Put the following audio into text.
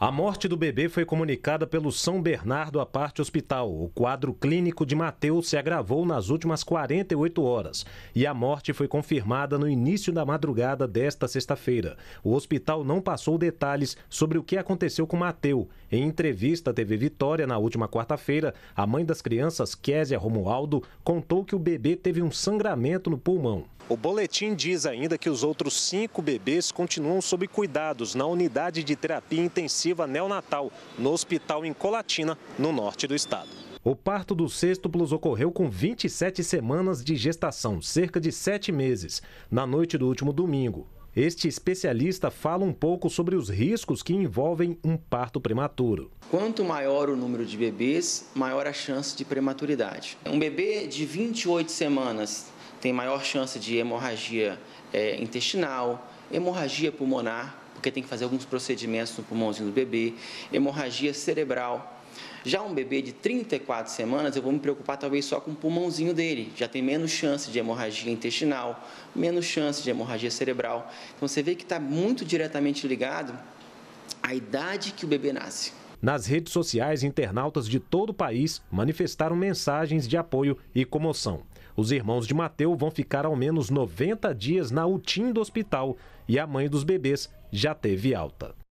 A morte do bebê foi comunicada pelo São Bernardo à parte hospital. O quadro clínico de Mateus se agravou nas últimas 48 horas e a morte foi confirmada no início da madrugada desta sexta-feira. O hospital não passou detalhes sobre o que aconteceu com Mateus. Em entrevista à TV Vitória na última quarta-feira, a mãe das crianças, Késia Romualdo, contou que o bebê teve um sangramento no pulmão. O boletim diz ainda que os outros cinco bebês continuam sob cuidados na unidade de terapia intensiva intensiva neonatal no hospital em Colatina, no norte do estado. O parto dos sextuplos ocorreu com 27 semanas de gestação, cerca de 7 meses, na noite do último domingo. Este especialista fala um pouco sobre os riscos que envolvem um parto prematuro. Quanto maior o número de bebês, maior a chance de prematuridade. Um bebê de 28 semanas tem maior chance de hemorragia é, intestinal, hemorragia pulmonar porque tem que fazer alguns procedimentos no pulmãozinho do bebê, hemorragia cerebral. Já um bebê de 34 semanas, eu vou me preocupar talvez só com o pulmãozinho dele. Já tem menos chance de hemorragia intestinal, menos chance de hemorragia cerebral. Então você vê que está muito diretamente ligado à idade que o bebê nasce. Nas redes sociais, internautas de todo o país manifestaram mensagens de apoio e comoção. Os irmãos de Mateu vão ficar ao menos 90 dias na UTIM do hospital e a mãe dos bebês já teve alta.